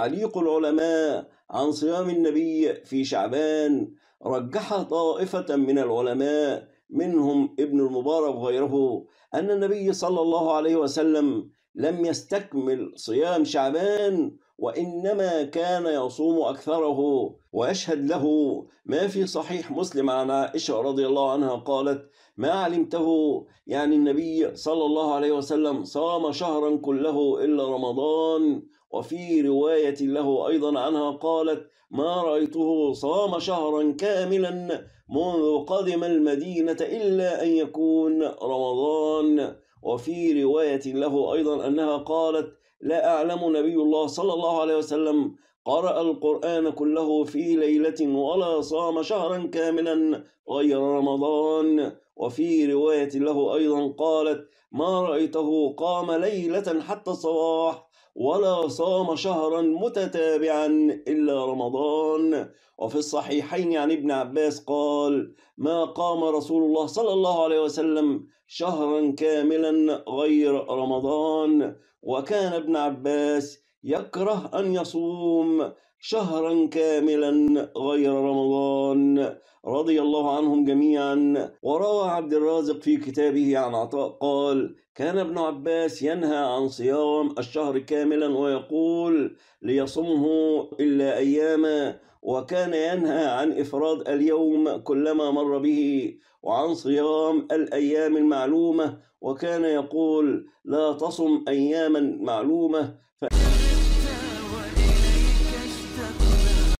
تعليق العلماء عن صيام النبي في شعبان رجح طائفة من العلماء منهم ابن المبارك وغيره أن النبي صلى الله عليه وسلم لم يستكمل صيام شعبان وإنما كان يصوم أكثره ويشهد له ما في صحيح مسلم عن عائشة رضي الله عنها قالت ما علمته يعني النبي صلى الله عليه وسلم صام شهرا كله إلا رمضان وفي رواية له أيضا عنها قالت ما رأيته صام شهرا كاملا منذ قدم المدينة إلا أن يكون رمضان وفي رواية له أيضا أنها قالت لا أعلم نبي الله صلى الله عليه وسلم قرأ القرآن كله في ليلة ولا صام شهرا كاملا غير رمضان وفي رواية له أيضا قالت ما رأيته قام ليلة حتى الصباح ولا صام شهرا متتابعا إلا رمضان وفي الصحيحين عن ابن عباس قال ما قام رسول الله صلى الله عليه وسلم شهرا كاملا غير رمضان وكان ابن عباس يكره أن يصوم شهرا كاملا غير رمضان رضي الله عنهم جميعا وروى عبد الرازق في كتابه عن عطاء قال كان ابن عباس ينهى عن صيام الشهر كاملا ويقول ليصمه إلا أياما وكان ينهى عن إفراد اليوم كلما مر به وعن صيام الأيام المعلومة وكان يقول لا تصم أياما معلومة ف...